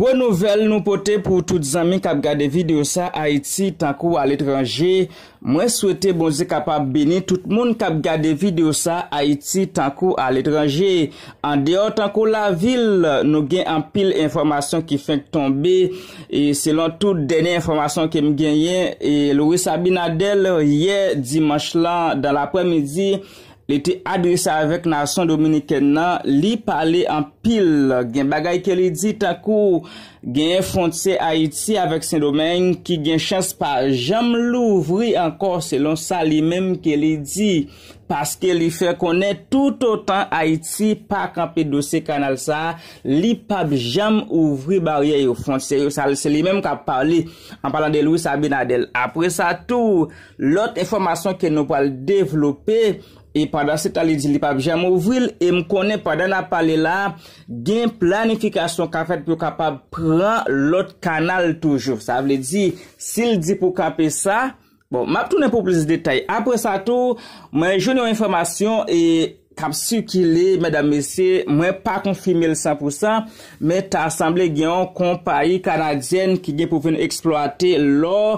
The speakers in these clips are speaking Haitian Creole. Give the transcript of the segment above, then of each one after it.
Gwen nouvel nou pote pou tout zami kap gade videosa Haiti tankou al etranje. Mwen souwete bonzi kap ap beni tout moun kap gade videosa Haiti tankou al etranje. An deor tankou la vil nou gen an pil informasyon ki fenk tombe. E selon tout dene informasyon ki m gen yen. E Loui Sabinadel ye dimanche lan dan apremidi. Li te adresa avek na son dominiken nan, li pale an pil gen bagay ke li di takou. gen fonte Aiti avek sen domen ki gen chans pa jam louvri ankor selon sa li menm ke li di paske li fe konen tout otan Aiti pa kampi dosi kanal sa li pab jam ouvri barye yo fonte se li menm ka parli anpalan de Louis Sabinadel apre sa tou lot informasyon ke nou pal devlope e li pab jam ouvril e gen planifikasyon ka fèt pou kapab pre lout kanal toujou. Sa vle di, si l di pou kape sa, bon, map toune pou plis detay. Apre sa tou, mwen jouni ou informasyon e kapsi ki li, mwen pa konfi 1100%, mwen ta asamble gyan konpayi kanadyen ki gen pou ven eksploate lò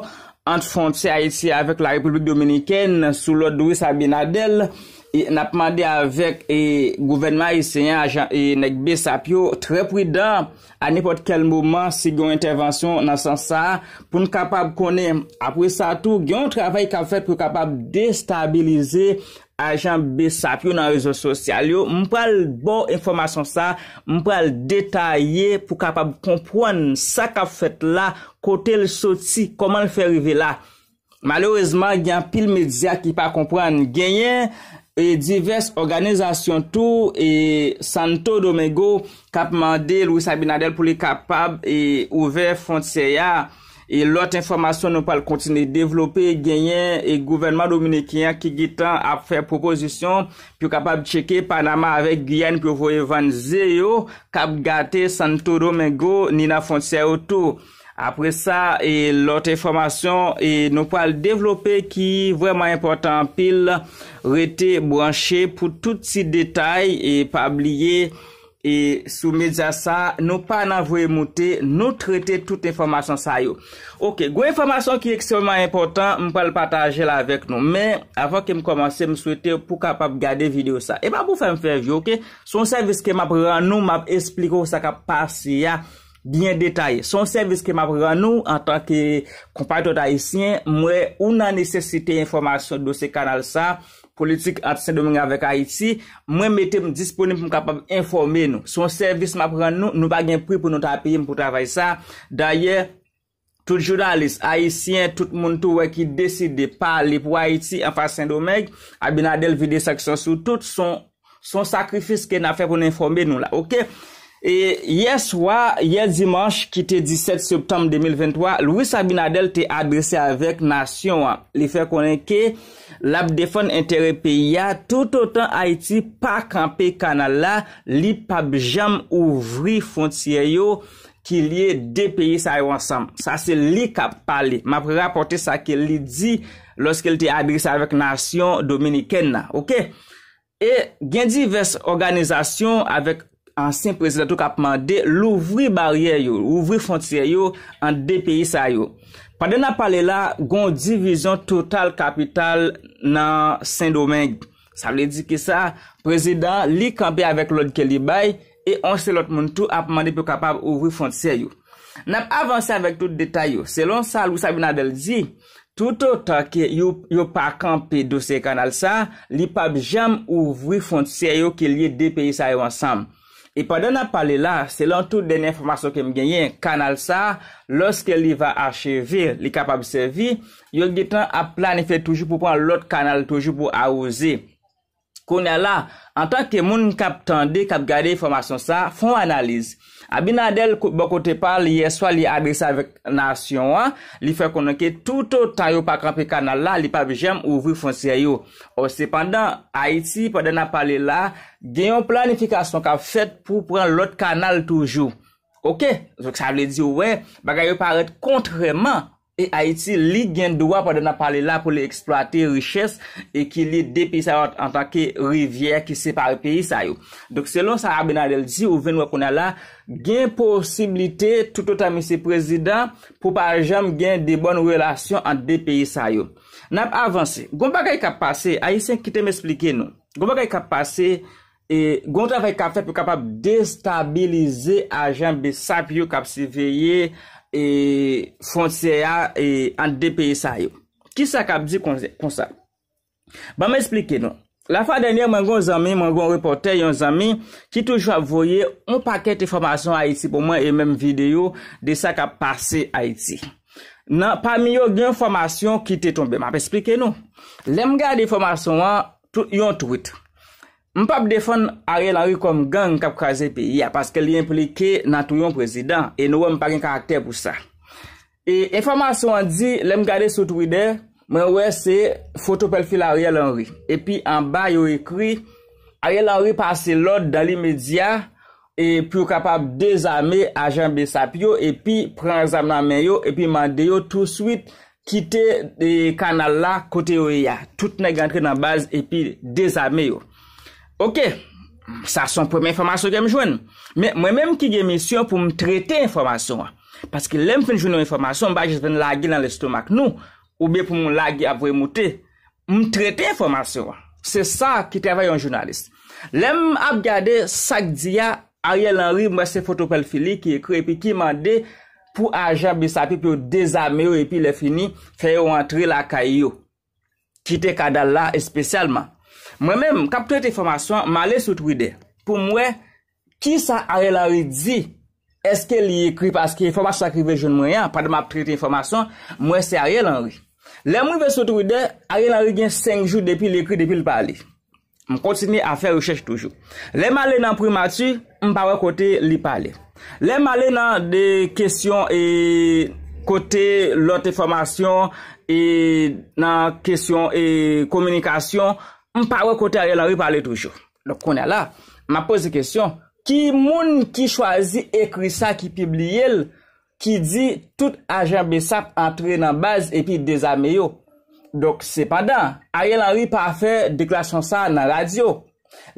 antfonse Haiti avek la Republik Dominikèn sou lout dwi Sabina Del. Mwen pa konfi 1100%, E na pman e e de avek gouvenman isenye ajan e nekbe sapyo, trepwida a nipot kel mouman si gwen intervensyon nan san sa, pou n kapab konen apwe sa tou, gwen travay kap fet pou kapab destabilize ajan be sapyo nan rezo sosyal yo, mwen pral bon informasyon sa, mwen pral detayye pou kapab kompran sa kap fet la kote l soti, koman l fe rive la malorezman gwen pil medya ki pa kompran, genyen E divers organizasyon tou e Santo Domingo kap mande Louis Sabinadel pou li kapab e ouve Fonseya. E lot informasyon nou pal kontine devlope genyen e gouvernman Dominikiyan ki gitan ap fe propozisyon pou kapab cheke Panama avek genyen pou voye vanze yo kap gate Santo Domingo ni na Fonseya ou tou. apre sa, e lote informasyon e nou pal devlope ki vwèman important pil rete branchè pou tout si detay e pabliye e sou media sa, nou pa nan vwèmoutè, nou trete tout informasyon sa yo. Ok, gwen informasyon ki eksewman important, m pal pataje la vek nou, men avan ke m komanse, m souwete pou kapap gade video sa. Eman pou fèm fèm vyo, ok, son servis ke m ap ran nou, m ap espliko sa kap pasi ya, Biye detaye, son servis ki ma pran nou An tanke kompanyot Haitien Mwen ou nan nesesite informasyon Do se kanal sa Politik at Saint-Domingue avek Haiti Mwen metem disponib m kapab informe nou Son servis ma pran nou Nou bagen pri pou nou tapye m pou travay sa Daye, tout juralist Haitien, tout moun tou wè ki deside De pa li pou Haiti anfa Saint-Domingue Abinadel vide seksyon sou tout Son sakrifis ki nan fe pou N'informe nou la, ok? E ye swa, ye dimanche ki te 17 septembe 2023, Louis Sabinadel te adrese avek nasyon. Li fe konen ke lab defon entere pe ya tout otan Haiti pa kampe kanala li pa bejam ouvri fonciye yo ki liye de peyi sa yo ansam. Sa se li kap pale. Ma pre rapote sa ke li di loske li te adrese avek nasyon dominiken na. E gen divers organizasyon avek. ansin prezidentou kap mande louvri barye yo, louvri fonte se yo, an depi sa yo. Padè nap pale la, gon divizyon total kapital nan Saint-Domingue. Sa vle di ki sa, prezident li kampe avèk lòd ke li bay, e ansi lòd moun tou ap mande pou kapap ouvri fonte se yo. Nap avansè avèk tout detay yo, selon sa lousa binadel di, toutotan ki yo pa kampe dosè kanal sa, li pab jem ouvri fonte se yo ke li depi sa yo ansam. E padan la pale la, se lan tout den informasyon ke m genyen, kanal sa, loske li va achevi, li kapab sevi, yo gitan a planife toujou pou pan lot kanal toujou pou aouzi. Konye la, an tanke moun kap tende, kap gade informasyon sa, fon analize. A binadel, bokote pal, liye swa liye adresa vek nasyon, li fe kononke toutotan yo pa kranpe kanal la, li pa vijem ouvi fon seyo. Ose pandan, Haiti, pandan a pale la, genyon planifikasyon ka fet pou pran lot kanal toujou. Ok, zok sa vle di ouwe, bagay yo paret kontreman. Et Haïti li gen dwa pa de nan pale la pou li eksploate riches E ki li depi sa yo an tanke rivyer ki separe peyi sa yo Dok selon sa Rabin Adelji ou ven wakouna la Gen posibilite toutota misi prezident Pou pa ajam gen de bon relasyon an depi sa yo Nap avanse, goun pa gay kap pase Haïti en kitem esplike nou Goun pa gay kap pase e Goun ta fay kap fe pou kapap destabilize ajam be sap yo kap si veye E fonser ya an depi sa yo. Ki sa ka bzi kon sa? Ba me esplike nou. La fa denye man gon zami, man gon reporter yon zami ki toujwa voye un paket informasyon a iti pou mwen e menm video de sa ka pase a iti. Nan pa mi yo gen informasyon ki te tombe. Ma pe esplike nou. Lem ga de informasyon yon tweet. Mpap defon Ariel Henry kom gang kap kaze pe ya Paske li implike nan tou yon prezident E nou wè mpa gen karakter pou sa E informasyon an di Lèm gade sou Twitter Mwè wè se fotopelfil Ariel Henry E pi an ba yo ekri Ariel Henry pase lòd dali media E pi yo kapab dezame a Jean Bessapio E pi pran exam nan men yo E pi mande yo tout swit Kite e kanal la kote yo ya Tout nek antre nan baz E pi dezame yo Ok, sa son pwem informasyon genm jwen. Men, mwen menm ki genm isyon pou m trete informasyon. Paske lem fen jwen yon informasyon, mba jes ven lagi nan lestomak nou, ou be pou m lagi ap vwe mouti. M trete informasyon. Se sa ki tevay yon jounalist. Lem ap gade sak diya, ah, Ariel Henry mwese fotopel fili ki ekre, pi ki mande pou ajeb bisapi, pi ou dezame yo, pi le fini faye ou antre la kay yo. Ki te kadal la espesyalman. Mwen mwen kapte ou te formasyon, mwen ale sou twide. Pou mwen, ki sa are la ri di, eske li ekri, paske informasyon akri ve joun mwen yan, pad mwen ap tri te informasyon, mwen se are la ri. Le mwen ve sou twide, are la ri gen 5 jou depi li ekri, depi li pale. Mwen kontine a fe rechèche toujou. Le mwen ale nan primati, mwen pare kote li pale. Le mwen ale nan de kesyon e kote lote formasyon, e nan kesyon e komunikasyon, M pa wè kote a yè la wè pa ale toujou. Dok kon ya la, ma pose kèsyon, ki moun ki chwazi ekri sa ki pibli yèl, ki di tout a jan besap entre nan baz epi dezame yo. Dok sepadan, a yè la wè pa a fè deklasyon sa nan radyo,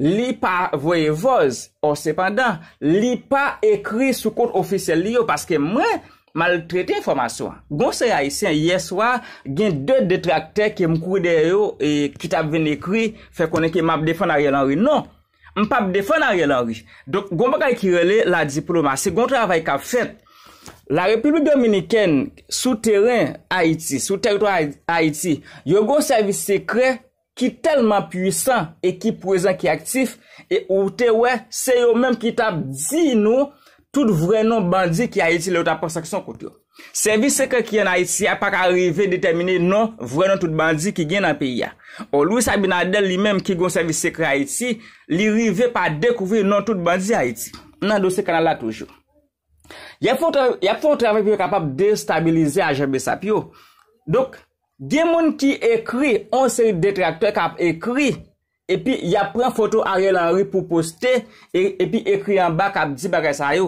li pa vweye voz, o sepadan, li pa ekri sou kont ofisye li yo, paske mwen, Mal trete informasyon. Gon se ayisyen, yeswa, gen dè detrakte ke mkou de yo, ki tap ven ekri, fe konen ke map defon a riyal anri. Non, m pap defon a riyal anri. Donk, gon bakal kirele la diploma. Se gontre avay ka fet, la Republik Dominikèn, sou teren Haiti, sou teritwa Haiti, yo gon servis sekre, ki telman pwisan, e ki pwisan ki aktif, e ou te we, se yo menm ki tap di nou, tout vre non bandi ki a iti le ou ta proteksyon kout yo. Servis sekre ki yon a iti apak a rive detemine non vre non tout bandi ki gen nan peyi ya. Ou bon, Louis Sabinadel li menm ki goun servis sekre a iti, li rive pa dekouvri non tout bandi a iti. Nan dosi kanal la toujou. Yap fonte avèk peyo kapap destabilize a Jebe Sapyo. Dok, gen moun ki ekri, an seri detraktè kap ekri, epi ya pren foto a re lan re pou poste epi ekri an ba kap di bagay sa yo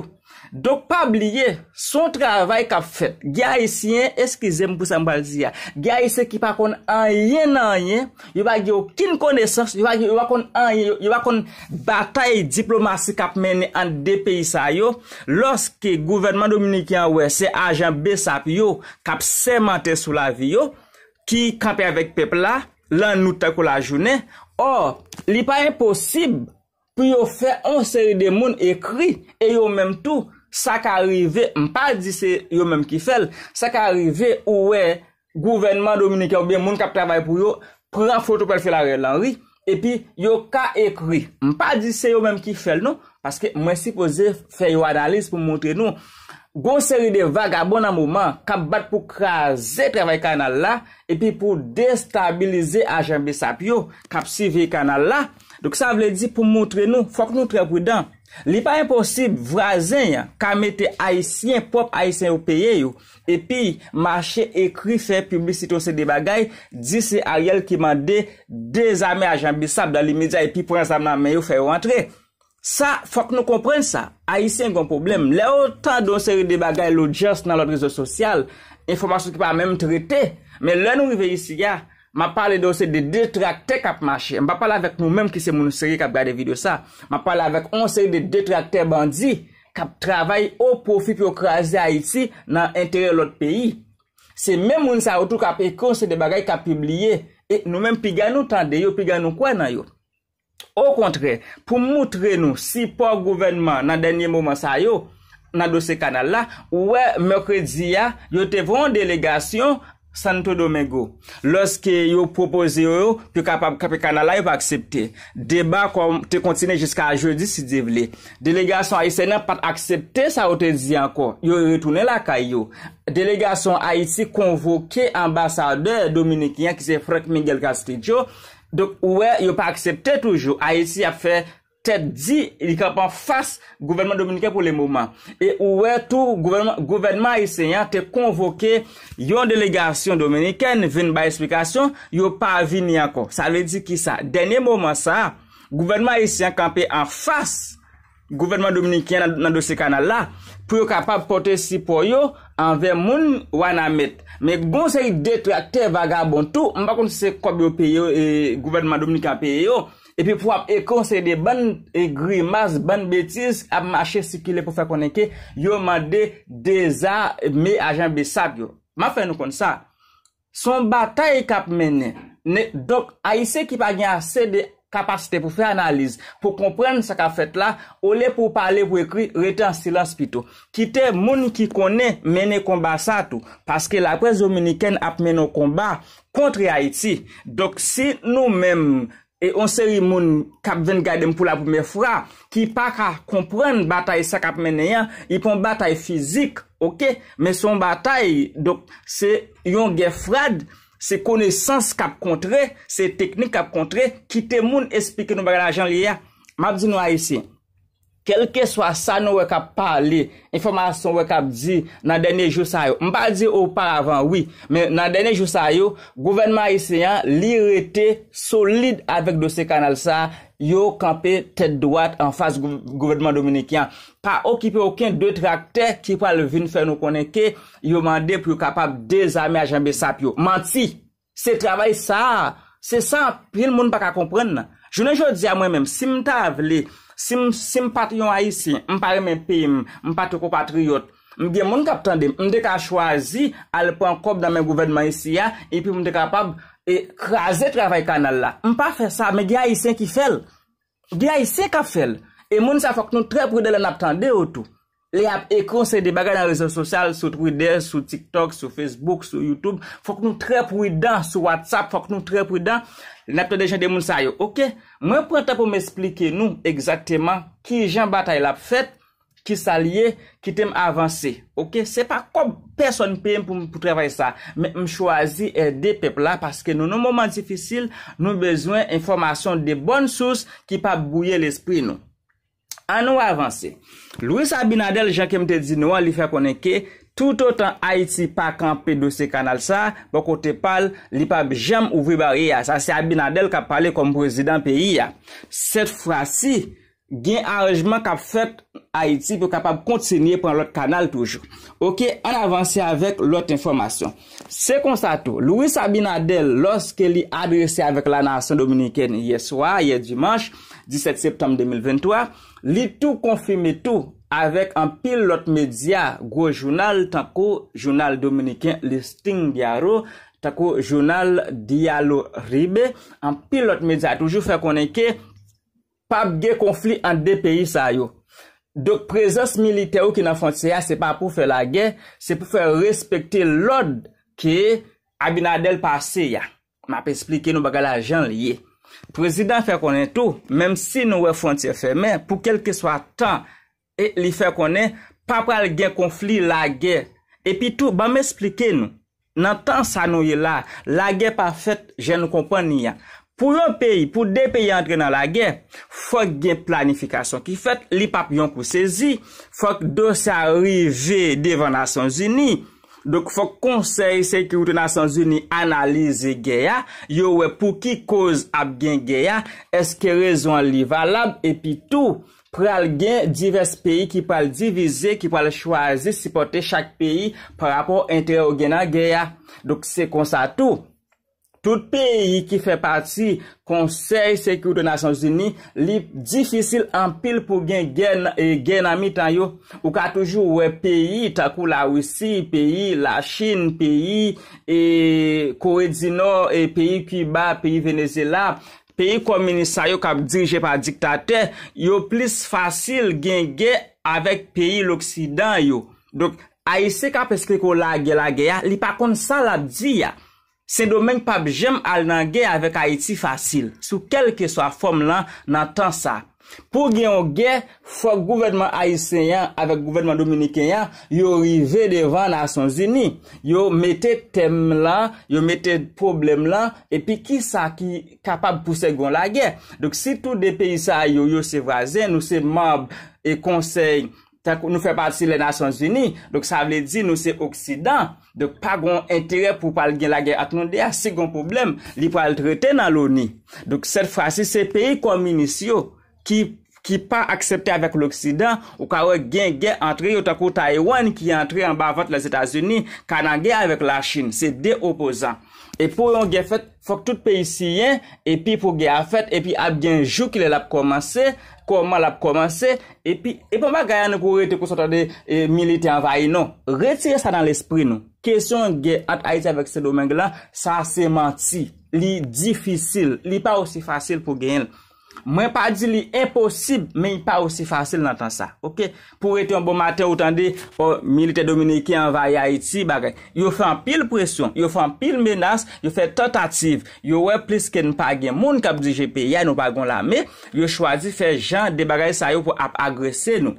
dok pa bliye son travay kap fet gya isye eskize m pou san balzi ya gya isye ki pa kon an yen nan yen yo wak yo kin konesans yo wak kon batay diplomasy kap mene an de peyi sa yo loske gouvernement dominikian wese a jan besap yo kap semente sou la vi yo ki kapi avek pepla lan nou tako la jounen Or, li pa e posib pou yo fe anseri de moun ekri e yo menm tou, sa ka rive, m pa di se yo menm ki fel, sa ka rive ou we, gouvernement dominikè ou be moun kap travay pou yo, pren foto pel fe la re lanri, e pi yo ka ekri, m pa di se yo menm ki fel nou, paske mwen si pose fe yo analiz pou montre nou. Gon seri de vaga bon nan mouman, kap bat pou kraze travay kanal la, epi pou destabilize ajan bisap yo, kap sivye kanal la. Dok sa vle di pou montre nou, fok nou trep ou dan. Li pa imposib vrazen ya, kamete aisyen, pop aisyen ou peye yo, epi mache ekri, fe publisito se de bagay, di se a yel ki mande dezame ajan bisap dan li midya epi prens am nan men yo fe rentre yo. Sa, fòk nou kompren sa, a yisi yon kon problem. Le o tan don seri de bagay lo jers nan lot rezo sosyal, informasyon ki pa mèm trite, mè lè nou rive yisi ya, ma pale don seri de detrakte kap mache. Mba pale avèk nou mèm ki se moun seri kap gade video sa. Ma pale avèk on seri de detrakte bandi kap travay o profi pou yo krasi a yisi nan entere lot peyi. Se mèm moun seri ou tou kap ekonsi de bagay kap pibliye, e nou mèm pigan nou tan de yo, pigan nou kwa nan yo. Ou kontre, pou moutre nou, si pou gouvenman nan denye mouman sa yo, nan dosi kanal la, ouwe, mokredi ya, yo te voun delegasyon Santo Domingo. Lorske yo propose yo, yo kapi kanal la, yo pa aksepte. Deba kon te kontine jiska a jodi si devle. Delegasyon Haitien nan pat aksepte sa yo te diyan kon, yo yo toune la kayo. Delegasyon Haitien konvoke ambasadeur Dominikian ki se Frank Miguel Castillo, Donk ouwe, yo pa aksepte toujou. Ayesi a fe te di, li kap an fas gouvernement dominiken pou le mouman. E ouwe, tou gouvernement isenyan te konvoke yon delegasyon dominiken vin ba esplikasyon, yo pa avini ankon. Sa ve di ki sa. Denye mouman sa, gouvernement isenyan kap an fas gouvernement dominiken nan dosi kanal la. pou yo kapap pote sipo yo, anve moun wana met. Me goun se yi detrate vaga bon tou, mba kon se kob yo pe yo, e gouvernement dominika pe yo, epi pou ap ekon se yi de ban grimas, ban betis, ap mache si ki le pou fa konenke, yo mande deza me ajan be sab yo. Ma fè nou kon sa. Son batay kap menen, ne, dok, aise ki pa gyan se de kapasite pou fè analize, pou komprenn sak a fèt la, ole pou pale pou ekri, rete an silans pito. Kite moun ki konen mène komba sa tou, paske la prez omeniken ap mènen o komba kontre Haiti. Dok si nou mèm, e on seri moun kap ven gade m pou la pou mè fra, ki pa ka komprenn batay sak ap mènen yan, ipon batay fizik, ok, me son batay, se yon gefrad, Se konesans kap kontre Se teknik kap kontre Ki te moun espike nou bagan ajan li ya Mabzi nou a yisi Kelke swa sa nou wè kap pale Informasyon wè kap di Nan dene jou sa yo Mba di ou par avan, oui Men nan dene jou sa yo Gouvenman yisi ya Li rete solide avèk dosè kanal sa yo kape tete doat an fase gouvedman Dominikyan. Pa okipe okien de trakte, ki pa le vin fè nou konenke, yo mande pou yo kapab dezame a janbe sap yo. Manti! Se travay sa! Se sa, pil moun pa ka kompren. Je ne jòdze a mwen mèm, si m ta avle, si m patyon a yisi, m pare mè pi, m patroko patriyot, m gen moun kap tande, m de ka chwazi, al pou an kop dan mè gouvedman yisi ya, e pi m de kapab, E kraze travay kanal la. M pa fe sa. Me gya yi sen ki fel. Gya yi sen ka fel. E moun sa fok nou tre prou de la naptan de ou tou. Le ap ekron se de bagay nan rezon sosyal. Sou Twitter, sou TikTok, sou Facebook, sou Youtube. Fok nou tre prou dan. Sou WhatsApp, fok nou tre prou dan. Naptan de jen de moun sa yo. Ok. Mwen prou ta pou m'esplike nou. Eksateman. Ki jen batay la fèt. ki salye, ki tem avanse. Ok, se pa kom person pe m pou trevay sa, men m chwazi erde eh, pep la, paske nou nou mouman tifisil, nou bezwen informasyon de bon souz, ki pa bouye l'espri nou. An nou avanse. Louis Abinadel, jen ke m te di nou an li fe konenke, tout otan Haiti pa kanpe dosi kanal sa, poko te pal, li pa jem ouvri bari ya. Sa se Abinadel ka pale kom prezident peyi ya. Set fwa si, gen arrejman kap fet Haiti pou kapap kontinye pou an lot kanal toujou. Ok, an avansi avèk lot informasyon. Se konstatou, Louis Sabinadel, loske li adresè avèk la nasyon dominikèn ye swa, ye dimanj, 17 septem 2023, li tou konfimi tou avèk an pilot medya go jounal tankou jounal dominikèn Listing Diaro, tankou jounal Diallo Ribe, an pilot medya toujou fè konenke Pap gen konflik an de peyi sa yo. Dok prezons militer ou ki nan fonti se ya, se pa pou fe la gen, se pou fe respekte lod ki e abinadel pase ya. Ma pe esplike nou baga la jan liye. Prezident fe konen tou, mem si nou we fonti e fe men, pou kelke swa tan, e li fe konen, papal gen konflik la gen. E pi tou, ba me esplike nou, nan tan sa nou ye la, la gen pa fet, je nou kompon ni ya. Pou loun peyi, pou de peyi antre nan la gen, fok gen planifikasyon ki fet, li pap yon kou sezi, fok dosya rive devan Nason Zuni. Dok fok konsey se ki wote Nason Zuni analize gen ya, yowe pou ki koz ap gen gen ya, eske rezon li valab, epi tou, pral gen divese peyi ki pal divize, ki pal chwaze sipote chak peyi par apon entere ou gen na gen ya. Dok se konsa tou. Tout peyi ki fe pati konsey seki ou de Nasyon Zini, li difisil anpil pou gen e, gen amitan yo. Ou ka toujou we peyi takou la Ouissi, peyi la Chin, peyi e, Kouedzi Nor, e, peyi Kuba, peyi Venezela, peyi kominisa yo kap dirje pa diktate, yo plis fasil gen gen avèk peyi l'Oksidan yo. Dok aise kap eske ko lage lage ya, li pakon sa la di ya. Sen domen pap jem al nan gen avèk Haiti fasil, sou kelke swa form lan nan tan sa. Pou gen yon gen, fwa gouverdman Haitien avèk gouverdman Dominikien, yon rive devan nasyon zini. Yon mette tem lan, yon mette problem lan, epi ki sa ki kapab pouse gon la gen. Dok si tout de peyi sa yon yon se vazen ou se mob e konsey, tel kon nou fè part si le Nason Zuni, dok sa vle di nou se Oksidan, dok pa goun entere pou pal gen la gen, at nou de a se goun poublem, li pal treten nan louni. Dok set frasi, se peyi kon minisyo, ki pa aksepte avek l'Oksidan, ou ka wè gen gen entre yo tako Taiwan, ki entre an bavote la Zetasuni, kanan gen avek la Chin, se de opozan. E pou yon ge fet, fok tout pe isi yen, epi pou ge a fet, epi ap gen jou ki le lap komanse, koman lap komanse, epi epi mba gayan nou kou rete kou sotade milite anvaye nou. Retire sa dan l'espri nou. Kesyon ge at a ite avek se domen glan, sa se manti. Li difisil, li pa osi fasil pou gen yon. Mwen pa di li imposib, men yon pa osi fasil nan tan sa, ok? Po ete yon bon maten, ou tande, po oh, milite dominike yon va ya iti bagay. Yon fè an pil presyon, yon fè an pil menas, yon fè tot ativ, yon wè plis ke nou pagyen. Moun kap di GP, yon nou pagyon la, men, yon chwazi fè jan de bagay sa yo pou ap agrese nou.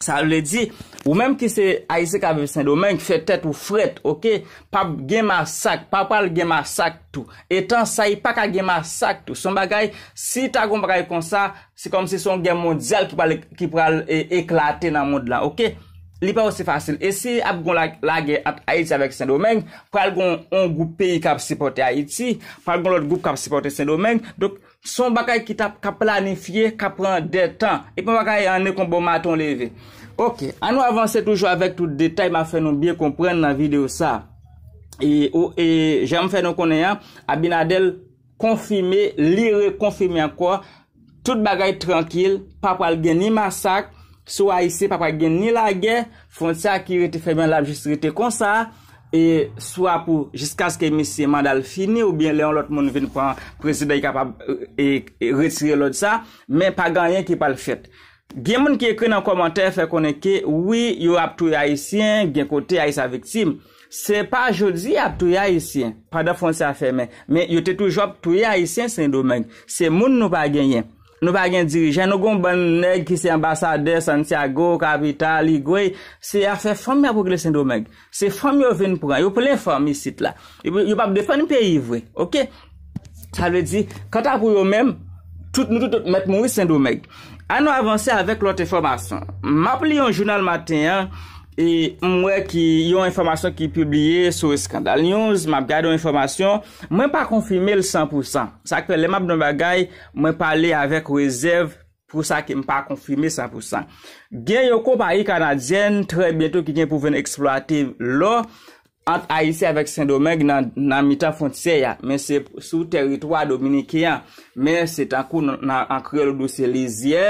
Sa lè di, ou mèm ki se Aïtse kapi Saint-Domingue fè tèt ou fret, ok, pap gen masak, pap pal gen masak tou, etan sa yi pa ka gen masak tou. Son bagay, si ta gon bagay kon sa, si konm se son gen mondial ki pral e, eklate nan moud la, ok, li pa wosè fasil. E si ap gon la gen at Aïtse avèk Saint-Domingue, pral gon on goupi kap sipote Aïtse, pral gon lòt goupi kap sipote Saint-Domingue, dòk, Son bakay ki tap ka planifiye, ka pran detan, e pou bakay ane kon bon maton leve. Ok, anou avanse toujou avèk tout detay ma fè nou biye kompren nan videyo sa. E, e jèm fè nou konenyan, Abinadel konfime, li re konfime anko, tout bagay tranquil, papal gen ni masak, sou a isi papal gen ni lage, fon sa ki rete fèmè labjist rete kon sa. E swa pou jiska skè misi mandal fini ou bien lè yon lot moun vin pou an prezidè yi kapab et e, retire lòd sa, men pa ganyen ki pal fèt. Gen moun ki ekre nan komantè fè konen ke, oui, yon ap touye Haitien, gen kote Hait sa vektim, se pa jodi ap touye Haitien, pa da fon se a fè men, men yote toujop touye Haitien sen domen, se moun nou pa ganyen. Nou pa gen dirije, nou gon ban neg ki se ambasade, Santiago, Kapital, Igwe, se a fe fom me apogle Sendo Meg. Se fom yo ven pou an, yo pou len fom isit la. Yo pa depan yon pe yivwe, ok? Sa le di, kanta pou yo men, tout nou tout met moui Sendo Meg. An nou avanse avek lote formasyon, map li yon jounal maten ya, E mwen ki yon informasyon ki publye sou Skandal News, mwen pa konfime l 100%. Sakpe lè mwen mwen pale avèk rezèv pou sa ki mwen pa konfime l 100%. Gen yon ko pari kanadjen, trè bieto ki gen pou ven eksploati lò, ant a yise avèk Saint-Domingue nan mitan fonse ya, men se sou teritwa dominikian, men se tankou nan ankre l dosye léziè,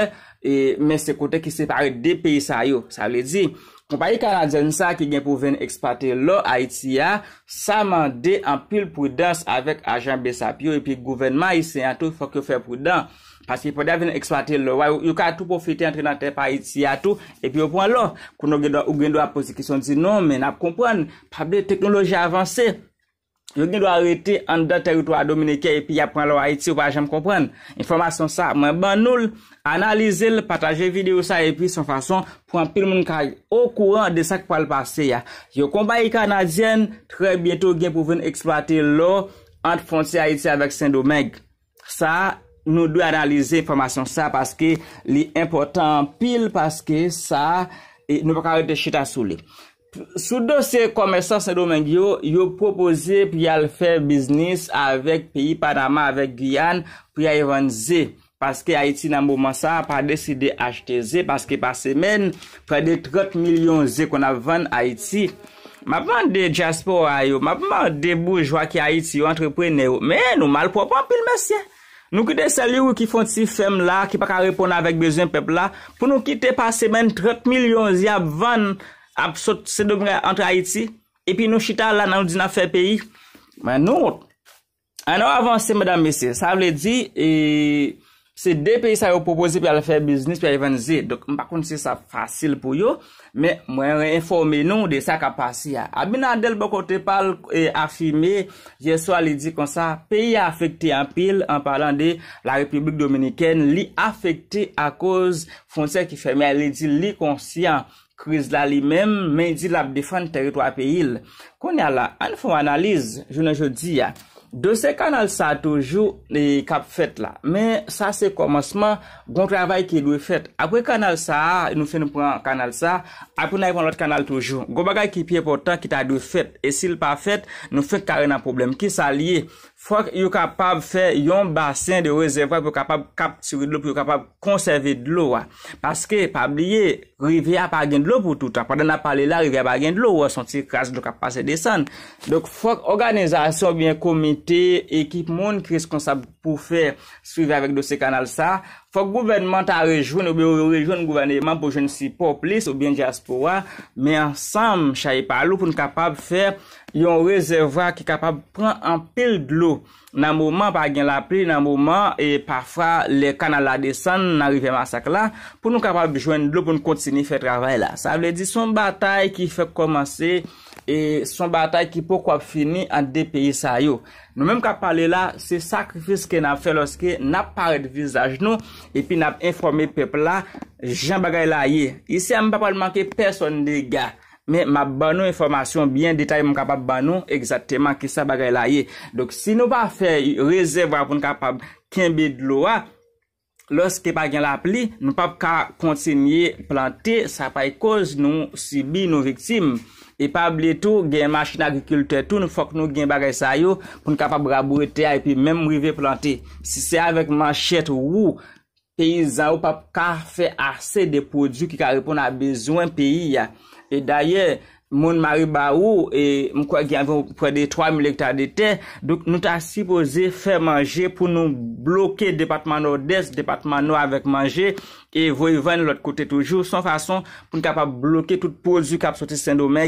men se kote ki separe de peyi sa yo, sa lè di. Mwen separe de peyi sa yo, sa lè di. On pa yi ka nan dzen sa ki gen pou ven eksparte lò Aiti ya, sa man de an pil prudens avèk ajan Besapyo, epi gouvenman yi se an tou fòk yo fè prudens, paske yi pou den ven eksparte lò, wè yo ka tout pou fite antre nan tèp Aiti ya tout, epi yo pon lò, koun nou gen do aposi ki son di non, men ap kompon, pap de teknoloji avansè. Yo gen do a rete an da teritwa Dominike epi ya pran lo Aiti ou pa jem kompren. Informasyon sa mwen ban nou analize le pataje videyo sa epi son fason pran pil moun kaj au kouran de sak pal pase ya. Yo kombaye Kanazyen tre bieto gen pou ven eksploate lo ant fonse Aiti avek Saint-Domingue. Sa nou do analize informasyon sa paske li importan pil paske sa e, nou pa karete chita soule. Soudo se komesa San Domingyo, yo propose pou yal fè biznis avèk peyi Panama, avèk Guyane pou yal yon zè. Paske Haiti nan mouman sa, pa deside achete zè. Paske pa semen, fè de 30 milyon zè kon avèn Haiti. Mapman de Jaspo a yo, mapman de boujwa ki Haiti yon entreprenè yo. Men, nou malpropan pil mesye. Nou kite sali ou ki fon ti fem la, ki pa ka repon avèk bezon pep la. Pou nou kite pa semen 30 milyon zè avèn Haiti. ap sot se do mwen an tra iti, epi nou chita la nan ou di nan fè peyi, mwen nou, an nou avansi, madame messe, sa vle di, e, se de peyi sa yo proposi pe al fè biznis, pe al evanzi, dok mwen pa kon se sa fasil pou yo, men mwen re informe nou de sa kapasi ya. E, a mi nan del bokote pal afime, jeswa li di konsa, peyi a afekte an pil, an palan de la Republik Dominikèn, li afekte a koz fonse ki fè, mwen li di li konsiyan, kriz la li men, men di la b difan teritwa pe il. Koun ya la, an foun analiz, jounen joun di ya, do se kanal sa toujou, li e, kap fet la, men sa se komanseman, goun travay ki dwi e fet, apwe kanal sa, nou fe nou pran kanal sa, apwe nan yon lot kanal toujou, goun bagay ki piye potan ki ta dwi fet, e si l pa fet, nou fe kare nan problem, ki sa liye. Fwak yu kapab fè yon basen de rezevwa pou kapab kapsive dlo pou yu kapab konserve dlo wè. Paske pabliye, rivya pa gen dlo pou toutan. Padè na pale la, rivya pa gen dlo wè, son ti kras nou kapase desan. Fwak organizasyon, komite, ekip moun kreskonsab pou fè suivi avèk dosè kanal sa... Fok gouvenman ta rejoun ou bi ou rejoun gouvenman pou joun si poplis ou bi an diaspora, mi ansam chaye palou pou nou kapab fè yon rezervwa ki kapab pran an pil glou. nan mouman pa gen la pli, nan mouman e pafra le kanal la desen nan rive masak la, pou nou ka pa bijwen lopoun kontini fe travay la. Sa vle di son batay ki fe komanse, e son batay ki pokwa fini an depi sa yo. Nou menm ka pale la, se sakrifis ke nan fe loske, nan pare de vizaj nou, epi nan informe peple la, jan bagay la ye. Isi an pa pal manke person de gya. men map ban nou informasyon byen detay mwen kapap ban nou egzateman ki sa bagay la ye dok si nou pa fe rezerva pou mwen kapap kenbe dlo a loske pa gen la pli nou pap ka kontsinyè plantè sa pa e koz nou si bi nou viksim e pa ble tou gen machin agrikultè tou nou fok nou gen bagay sa yo pou mwen kapap rabou etè a epi men mwen revè plantè si se avek manchet ou peyizan ou pap ka fe asè de prodjou ki ka repon a bezwen peyi ya ah. E daye, moun mary ba ou, mkwa gen avon pou pre de 3000 hektar de ten, dok nou ta sipoze fè manje pou nou blokè depatman nou des, depatman nou avèk manje, e vo y ven lòt kote toujou, son fason pou nou kapap blokè tout pou zy kap soti sendo. Mè,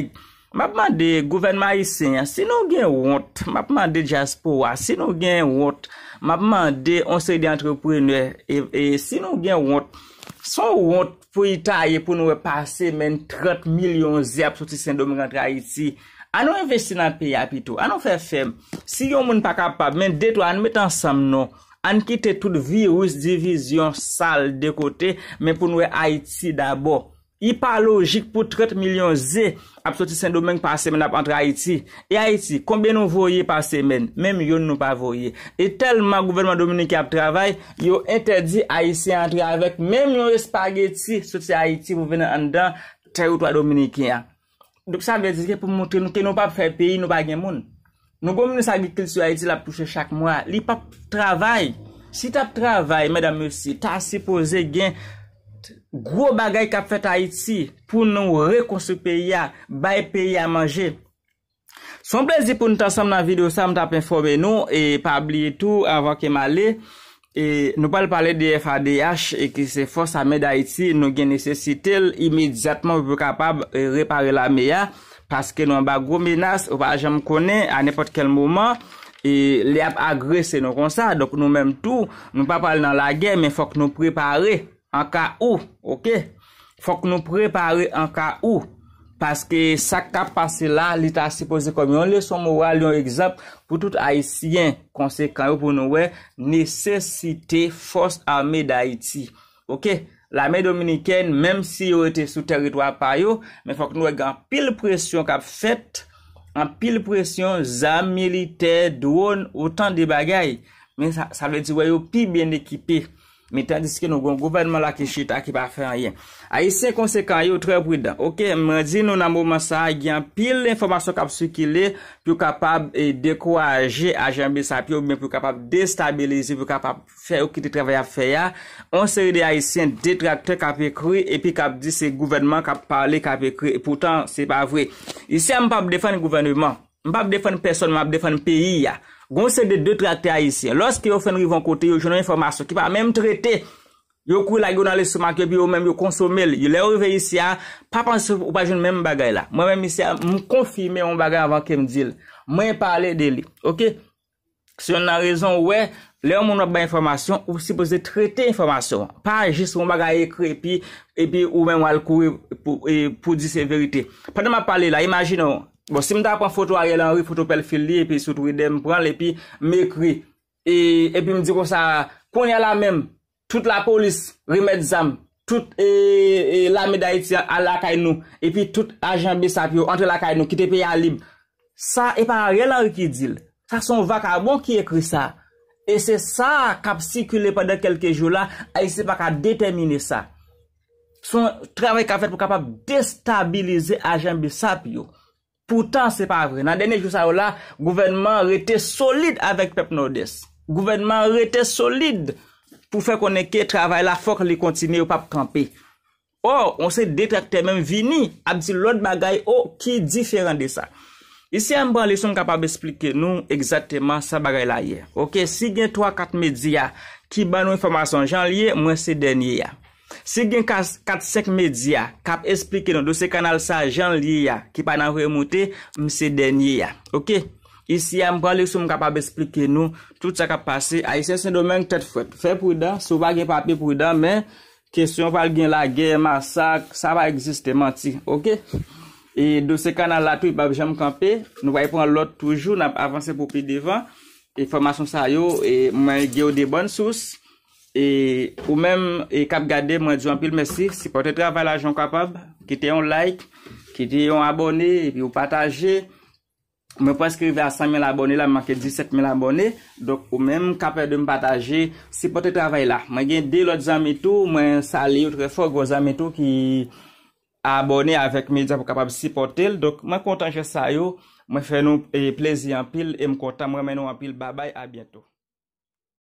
mapman de gouvenman isen, si nou gen wot, mapman de diaspora, si nou gen wot, mapman de onse de entreprenuè, e si nou gen wot, Son wot pou ita aye pou nou e pase men 30 milyon zyap sou ti sen do mwen rentre a iti. Anon investi nan piya apito. Anon fe fem. Si yon moun pa kapab men deto an met ansam nou. An kite tout virus divizyon sal de kote men pou nou e a iti dabo. I pa logik pou 30 milyon zi ap soti sen domen pa semen ap antre Haiti. E Haiti, konbe nou voye pa semen, mèm yon nou pa voye. E telman gouvernement Dominikia ap travay, yon ente di Haiti antre avèk mèm yon espageti soti Haiti pou vene andan teroutwa Dominikia. Dok sa vezi ke pou mwote nou ke nou pa pre peyi nou pa gen moun. Nou gom nou sa vitil si Haiti la pouche chak mwa. Li pa travay, si ta travay, mèdame si, ta se pose gen... Gwo bagay kap fèt Haïti pou nou rekonsupè ya, baye pè ya manje. Son plezi pou nou tansom nan video sa, mwen tap informè nou, e pa abli etou avan ke malè. E nou pal pale de FADH, e ki se fòs amè d'Haïti, nou gen nesesitèl imidjatman ou pou kapab repare la meya, paske nou an ba gwo menas, ou pa jèm konè an epot kel mouman, e li ap agresè nou kon sa, dok nou mèm tou, nou pa pale nan la gen, men fòk nou prepare. An ka ou, ok? Fok nou prepare an ka ou. Paske sa kap pase la, li ta se pose komyo. On le son mou wa li yon egzap pou tout Haitien konsekanyo pou nou we nesesite fos ame d'Haiti. Ok? L'ame dominiken, mem si yo ete sou teritwa pa yo, men fok nou we gan pil presyon kap fet, an pil presyon zan militer douon otan de bagay. Men sa ve ti we yo pi ben ekipi. Metan diske nou goun gouvenman la ki chita ki pa fe a yen. A isi konsekanyo tre bridan. Ok, mwen di nou nan mouman sa a gyan pil l'informasyon kap su ki le. Pi ou kapab dekou aje a janbe sa pi ou men. Pi ou kapab destabilize, pi ou kapab fe ou ki te trabaya fe ya. On se ride a isi en detracte kap ekri. Epi kap di se gouvenman kap pale kap ekri. Et pourtant se pa vwe. Isi an mpap defan gouvenman. Mpap defan person, mpap defan peyi ya. Gon se de de trakte ayisyen, loske yo fenri van kote, yo jounen informasyon ki pa menm trete, yo kou la gounan le soumak, yo bi yo menm yo konsome li, yo le ouve yisi a, pa panse ou pa jounen menm bagay la. Mwen menm yisi a, m konfime yon bagay avan ke m zil, mwen pale de li, ok? Se yon nan rezon we, le ou moun ap ba informasyon, ou si pou se trete informasyon, pa jis yon bagay ekre, epi ou menm al kou, pou di se verite. Panen ma pale la, imagine ou. Bon, si m da pa foto a re lanri, foto pel fil li, epi sou tou ide m pran li, epi m ekri. E, epi m di kon sa, kon ya la menm, tout la polis, rimed zam, tout e, e, la medayitia a la kay nou, epi tout a janbi sapyo entre la kay nou, ki te pe ya lim. Sa e pa a re lanri ki dil. Sa son vakar bon ki ekri sa. E se sa kap sikule pwede kelke jou la, a isi baka detemine sa. Son trawek a fet pou kapap destabilize a janbi sapyo. Poutan, se pa vre. Nan dene jousa ou la, gouvenman rete solide avek pep Nordes. Gouvenman rete solide pou fe konenke travay la fok li kontine ou pap kampi. Or, on se detekte men vini ap di lot bagay ou oh, ki diferan de sa. Isi an ban leson kapab esplike nou exactement sa bagay la ye. Ok, si gen 3-4 medya ki ban ou informasyon jan liye, mwen se denye ya. Si gen kat sek medzi ya, kap esplike nou, do se kanal sa jan li ya, ki pa nan vwe mouti, mse denye ya, ok? Isi yam ban li sou m kap ap esplike nou, tout sa kap pase, a isen sen do men ktet fote, fe pwida, sou pa gen pa pi pwida, men, kesyon pal gen la gen, masak, sa va egziste manti, ok? E do se kanal la tou yi pa vwe jan mkanpe, nou va yi pon lot toujou nan avanse pou pi devan, e formasyon sa yo, e mwen ge ou de bon souz. E, ou mèm e kap gade mwen diyo anpil mèsi, sipote travè la joun kapab, kite yon like, kite yon abonè, epi ou pataje, mwen pou eskrive a 100.000 abonè la, mwen makè 17.000 abonè, ou mèm kapè e de m pataje, sipote travè la. Mwen gen di lò di zanmè tou, mwen sali yon tre fò gò zanmè tou ki abonè avèk mè diyan pou kapab sipote l. Mwen kontan jè sa yo, mwen fè nou plèzi anpil, mwen kontan mwen men nou anpil, babay, a bientò.